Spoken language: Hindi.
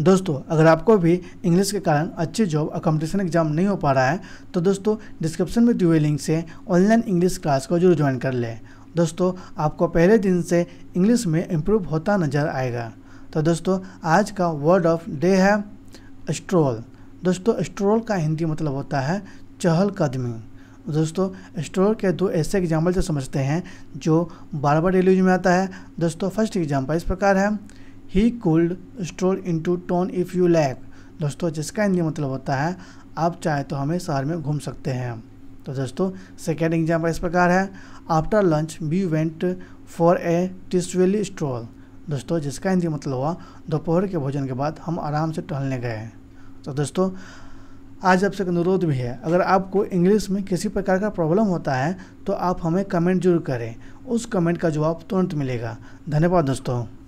दोस्तों अगर आपको भी इंग्लिश के कारण अच्छी जॉब और कॉम्पिटिशन एग्जाम नहीं हो पा रहा है तो दोस्तों डिस्क्रिप्शन में दी हुई लिंक से ऑनलाइन इंग्लिश क्लास को जरूर ज्वाइन कर लें दोस्तों आपको पहले दिन से इंग्लिश में इम्प्रूव होता नज़र आएगा तो दोस्तों आज का वर्ड ऑफ डे है स्ट्रोल दोस्तों स्ट्रोल का हिंदी मतलब होता है चहल कदमी दोस्तों स्ट्रोल के दो ऐसे एग्जाम्पल जो समझते हैं जो बार बार डेली यूज में आता है दोस्तों फर्स्ट एग्जाम्पल इस प्रकार है he cold store in to tone if you lack दोस्तों जिसका हिंदी मतलब होता है आप चाहे तो हमें शहर में घूम सकते हैं तो दोस्तों सेकेंड एग्जाम्पल इस प्रकार है after lunch we went for a leisurely stroll दोस्तों जिसका हिंदी मतलब हुआ दोपहर के भोजन के बाद हम आराम से टहलने गए तो दोस्तों आज आपसे एक अनुरोध भी है अगर आपको इंग्लिश में किसी प्रकार का प्रॉब्लम होता है तो आप हमें कमेंट जरूर करें उस कमेंट का जवाब तुरंत मिलेगा धन्यवाद दोस्तों